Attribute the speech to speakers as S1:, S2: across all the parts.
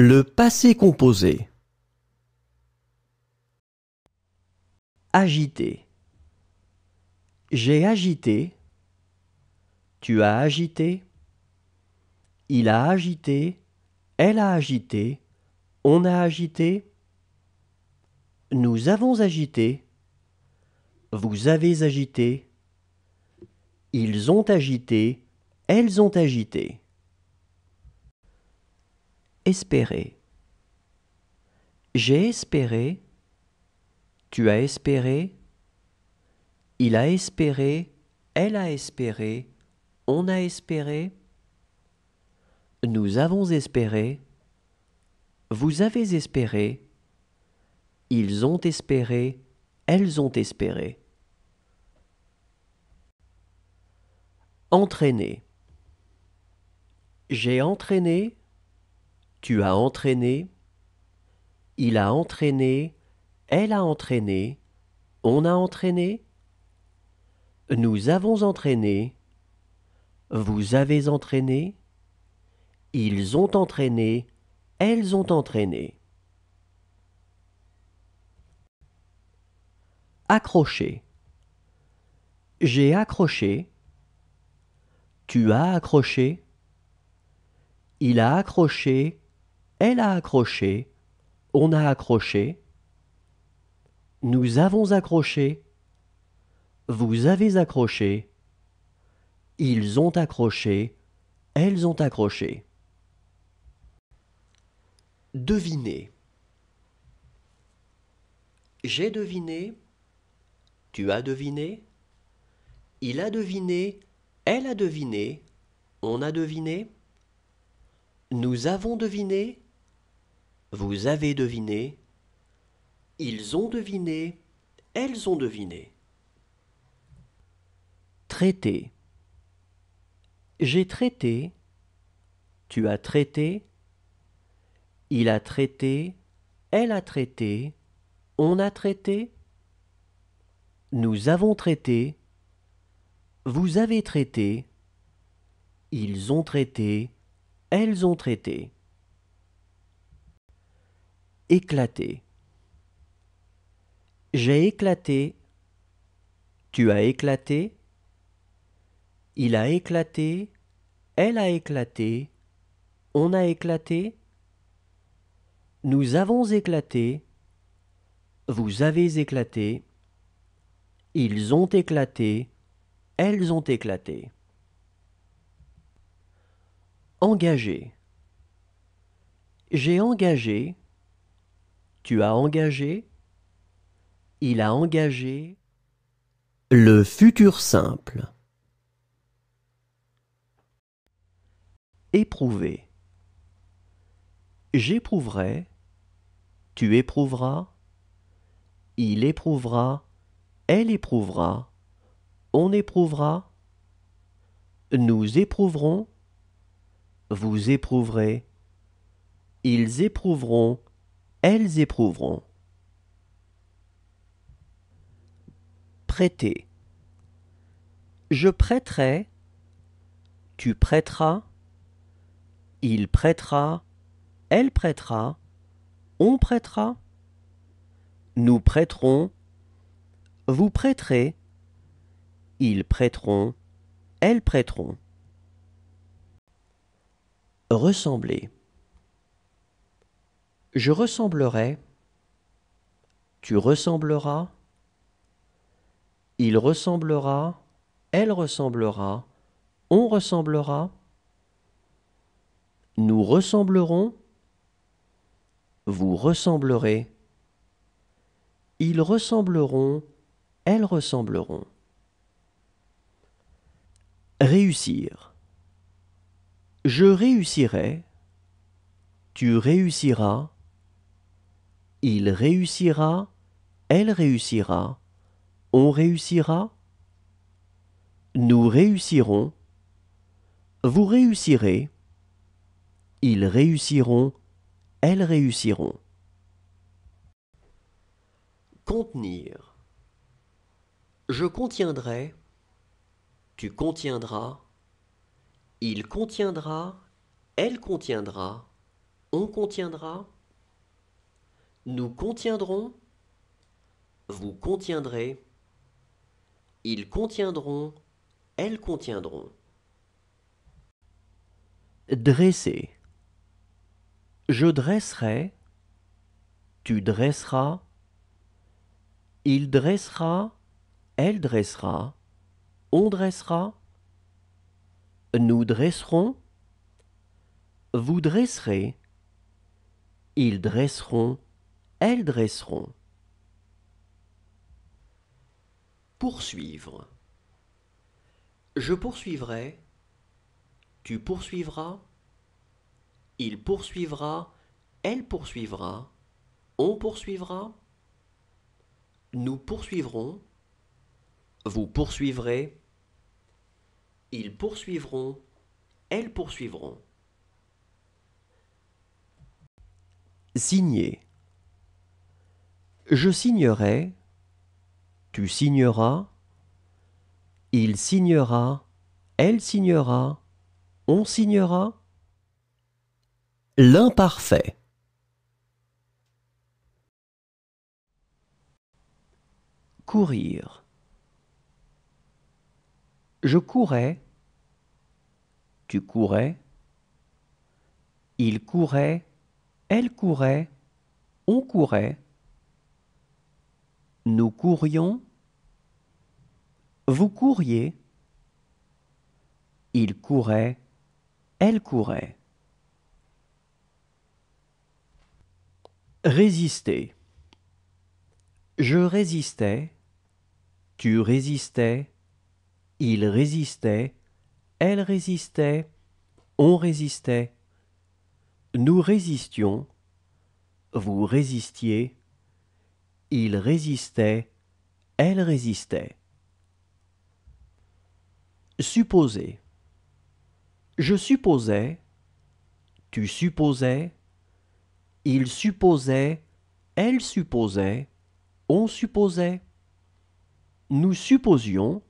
S1: Le passé composé.
S2: Agiter. J'ai agité. Tu as agité. Il a agité. Elle a agité. On a agité. Nous avons agité. Vous avez agité. Ils ont agité. Elles ont agité espérer. J'ai espéré. Tu as espéré. Il a espéré. Elle a espéré. On a espéré. Nous avons espéré. Vous avez espéré. Ils ont espéré. Elles ont espéré. Entraîner. J'ai entraîné tu as entraîné, il a entraîné, elle a entraîné, on a entraîné, nous avons entraîné, vous avez entraîné, ils ont entraîné, elles ont entraîné. Accrocher. J'ai accroché. Tu as accroché. Il a accroché. Elle a accroché, on a accroché, nous avons accroché, vous avez accroché, ils ont accroché, elles ont accroché. Devinez. J'ai deviné, tu as deviné, il a deviné, elle a deviné, on a deviné, nous avons deviné, vous avez deviné. Ils ont deviné. Elles ont deviné. Traité. J'ai traité. Tu as traité. Il a traité. Elle a traité. On a traité. Nous avons traité. Vous avez traité. Ils ont traité. Elles ont traité éclaté. J'ai éclaté. Tu as éclaté. Il a éclaté. Elle a éclaté. On a éclaté. Nous avons éclaté. Vous avez éclaté. Ils ont éclaté. Elles ont éclaté. Engagé. J'ai engagé. Tu as engagé. Il a engagé. Le futur simple. Éprouver. J'éprouverai. Tu éprouveras. Il éprouvera. Elle éprouvera. On éprouvera. Nous éprouverons. Vous éprouverez. Ils éprouveront elles éprouveront. Prêter. Je prêterai, tu prêteras, il prêtera, elle prêtera, on prêtera, nous prêterons, vous prêterez, ils prêteront, elles prêteront. Ressembler. Je ressemblerai, tu ressembleras, il ressemblera, elle ressemblera, on ressemblera, nous ressemblerons, vous ressemblerez, ils ressembleront, elles ressembleront. Réussir. Je réussirai, tu réussiras, il réussira, elle réussira, on réussira, nous réussirons, vous réussirez, ils réussiront, elles réussiront. Contenir. Je contiendrai, tu contiendras, il contiendra, elle contiendra, on contiendra. Nous contiendrons, vous contiendrez, ils contiendront, elles contiendront. Dresser. Je dresserai, tu dresseras, il dressera, elle dressera, on dressera, nous dresserons, vous dresserez, ils dresseront, elles dresseront. Poursuivre. Je poursuivrai, tu poursuivras, il poursuivra, elle poursuivra, on poursuivra, nous poursuivrons, vous poursuivrez, ils poursuivront, elles poursuivront. Signer je signerai, tu signeras, il signera, elle signera, on signera. L'imparfait. Courir. Je courais, tu courais, il courait, elle courait, on courait. Nous courions. Vous couriez. Il courait. Elle courait. Résister. Je résistais. Tu résistais. Il résistait. Elle résistait. On résistait. Nous résistions. Vous résistiez. Il résistait, elle résistait. Supposer. Je supposais, tu supposais, il supposait, elle supposait, on supposait. Nous supposions,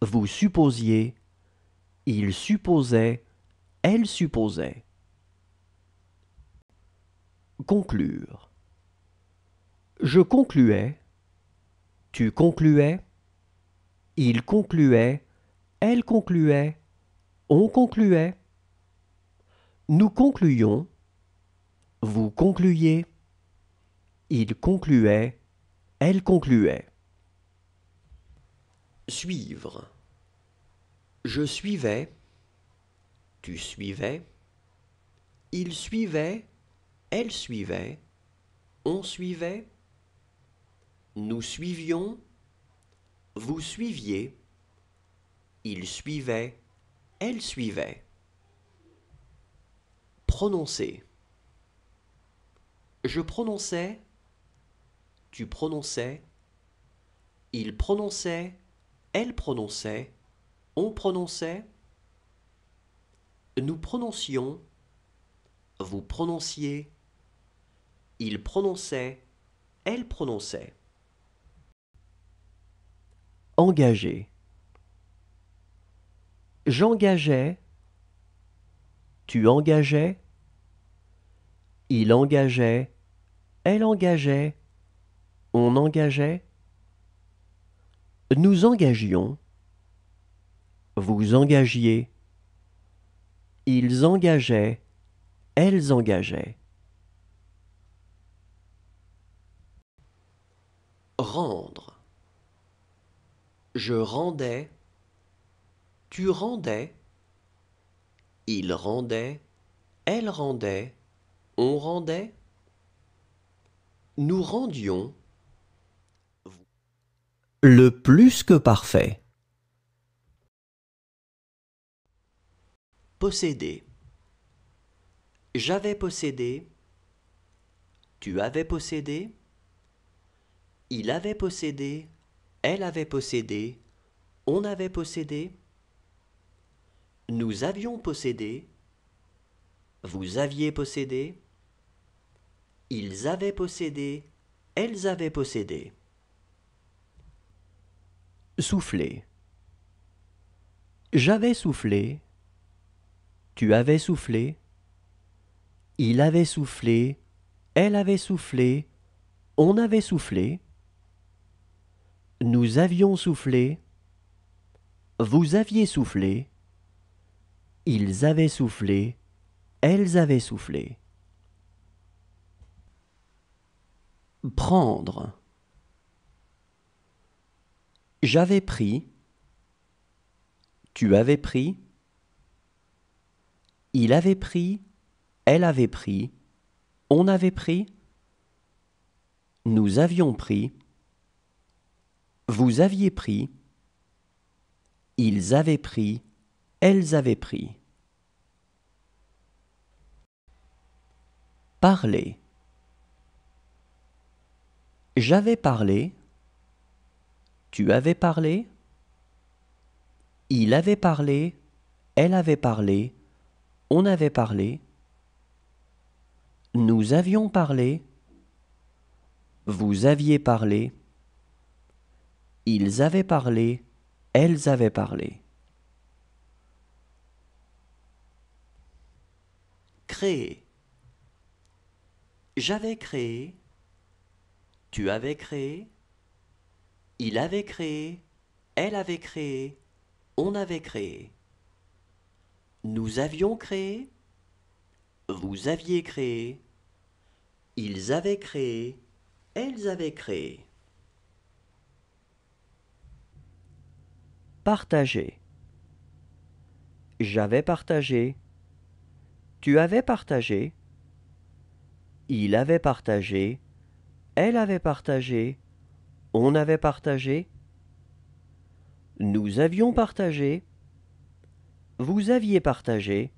S2: vous supposiez, il supposait, elle supposait. Conclure. Je concluais. Tu concluais. Il concluait. Elle concluait. On concluait. Nous concluions. Vous concluiez. Il concluait. Elle concluait. Suivre. Je suivais. Tu suivais. Il suivait. Elle suivait. On suivait. Nous suivions, vous suiviez, il suivait, elle suivait. Prononcer. Je prononçais, tu prononçais, il prononçait, elle prononçait, on prononçait. Nous prononcions, vous prononciez, il prononçait, elle prononçait. Engager. J'engageais. Tu engageais. Il engageait. Elle engageait. On engageait. Nous engagions. Vous engagiez. Ils engageaient. Elles engageaient. Rendre. Je rendais. Tu rendais. Il rendait. Elle rendait. On rendait. Nous rendions. Le plus que parfait. Posséder. J'avais possédé. Tu avais possédé. Il avait possédé. Elle avait possédé, on avait possédé, nous avions possédé, vous aviez possédé, ils avaient possédé, elles avaient possédé. Souffler. J'avais soufflé, tu avais soufflé, il avait soufflé, elle avait soufflé, on avait soufflé. Nous avions soufflé. Vous aviez soufflé. Ils avaient soufflé. Elles avaient soufflé. Prendre. J'avais pris. Tu avais pris. Il avait pris. Elle avait pris. On avait pris. Nous avions pris. Vous aviez pris. Ils avaient pris. Elles avaient pris. Parler. J'avais parlé. Tu avais parlé. Il avait parlé. Elle avait parlé. On avait parlé. Nous avions parlé. Vous aviez parlé. Ils avaient parlé, elles avaient parlé. Créer. J'avais créé, tu avais créé, il avait créé, elle avait créé, on avait créé. Nous avions créé, vous aviez créé, ils avaient créé, elles avaient créé. Partager. J'avais partagé. Tu avais partagé. Il avait partagé. Elle avait partagé. On avait partagé. Nous avions partagé. Vous aviez partagé.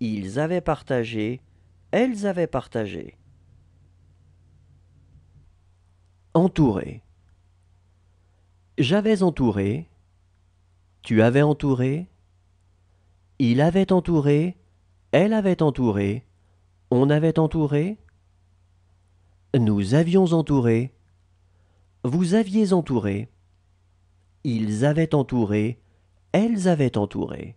S2: Ils avaient partagé. Elles avaient partagé. Entouré. J'avais entouré. Tu avais entouré. Il avait entouré. Elle avait entouré. On avait entouré. Nous avions entouré. Vous aviez entouré. Ils avaient entouré.
S1: Elles avaient entouré.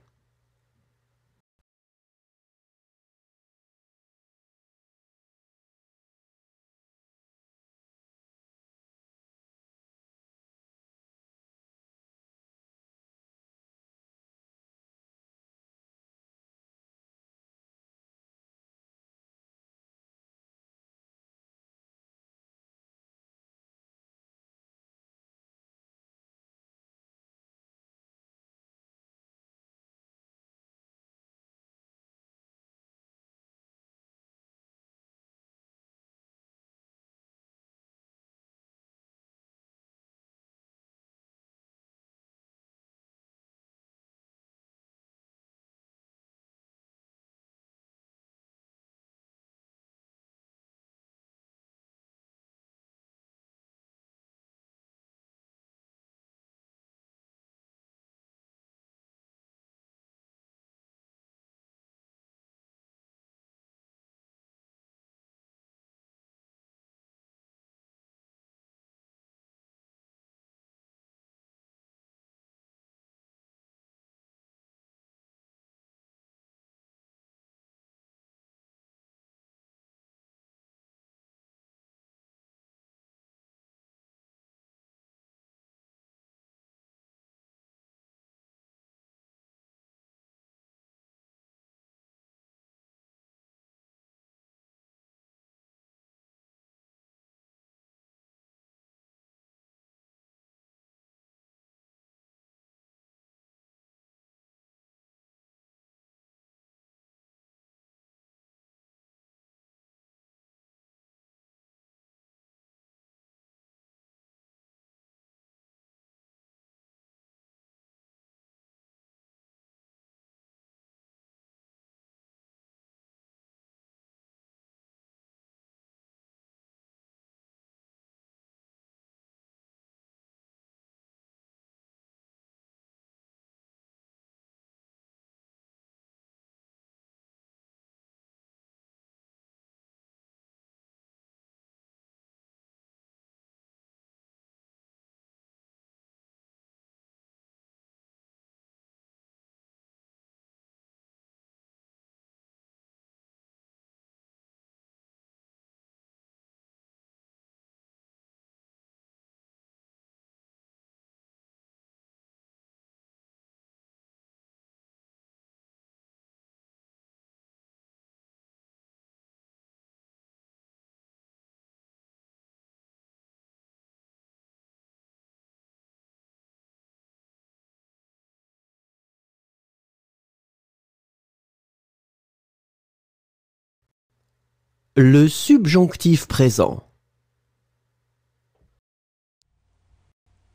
S1: Le subjonctif présent.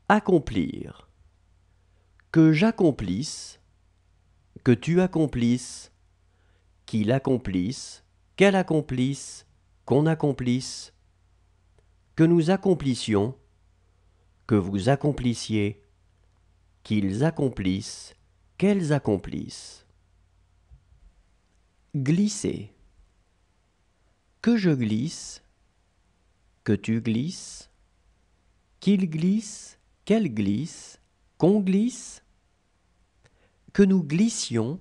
S2: Accomplir. Que j'accomplisse, que tu accomplisses, qu'il accomplisse, qu'elle accomplisse, qu'on accomplisse, que nous accomplissions, que vous accomplissiez, qu'ils accomplissent, qu'elles accomplissent. Glisser que je glisse, que tu glisses, qu'il glisse, qu'elle glisse, qu'on glisse, que nous glissions,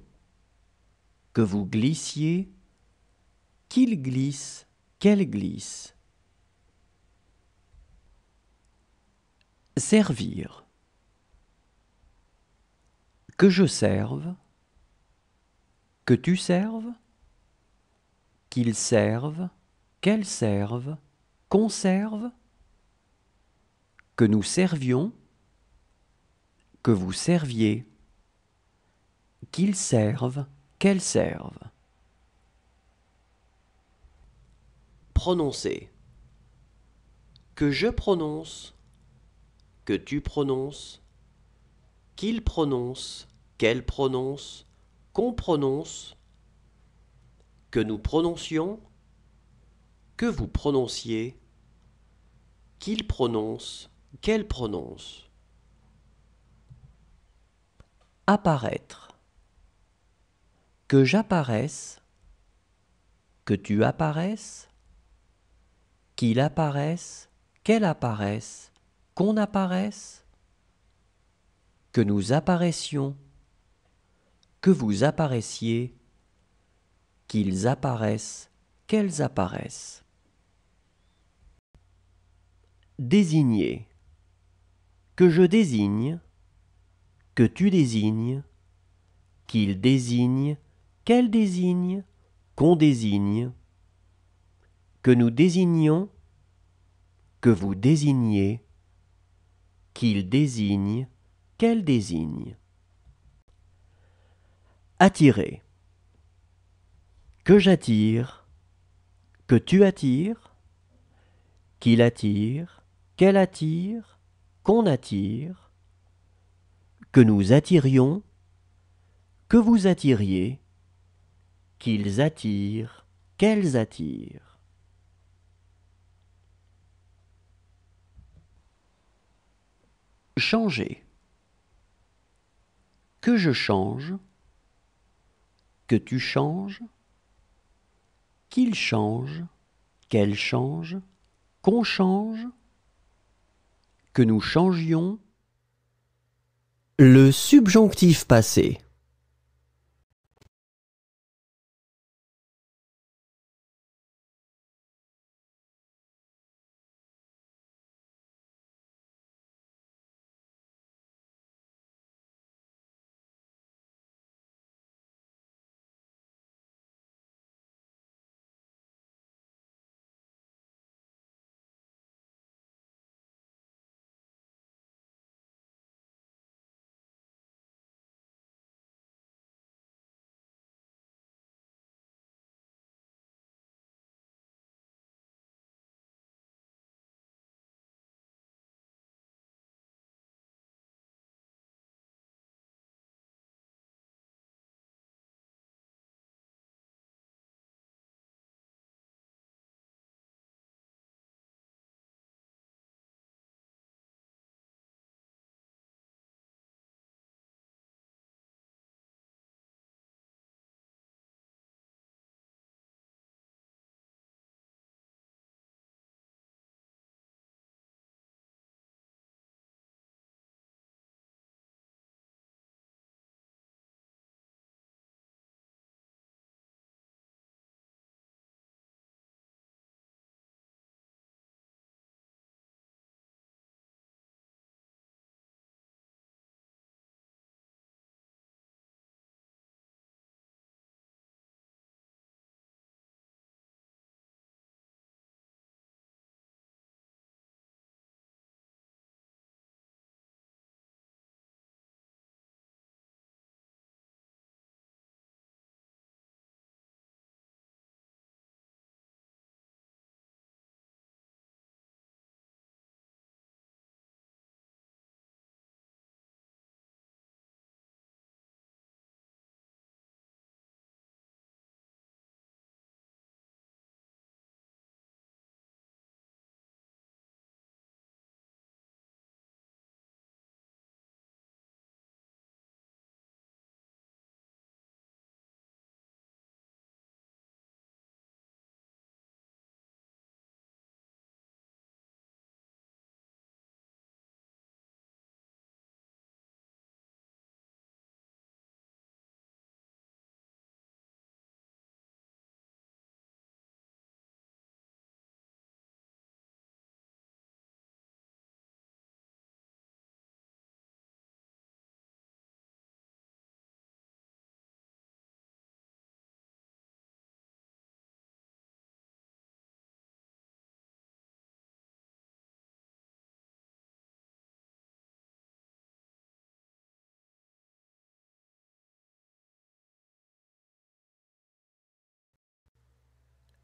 S2: que vous glissiez, qu'il glisse, qu'elle glisse. Servir. Que je serve, que tu serves, qu'il serve, qu'elles servent, conservent, que nous servions, que vous serviez, qu'ils servent, qu'elles servent. Prononcer. Que je prononce, que tu prononces, qu'il prononce, qu'elle prononce, qu'on prononce, que nous prononcions, que vous prononciez, qu'il prononce, qu'elle prononce. Apparaître. Que j'apparaisse, que tu apparaisses, qu'il apparaisse, qu'elle apparaisse, qu'on apparaisse, que nous apparaissions, que vous apparaissiez, qu'ils apparaissent, qu'elles apparaissent. Désigner. Que je désigne, que tu désignes, qu'il désigne, qu'elle désigne, qu'on désigne, que nous désignions, que vous désignez, qu'il désigne, qu'elle désigne. Attirer. Que j'attire, que tu attires, qu'il attire, qu'elle attire, qu'on attire, que nous attirions, que vous attiriez, qu'ils attirent, qu'elles attirent. Changer. Que je change, que tu changes, qu'il change, qu'elle change, qu'on change, que nous changions
S1: le subjonctif passé.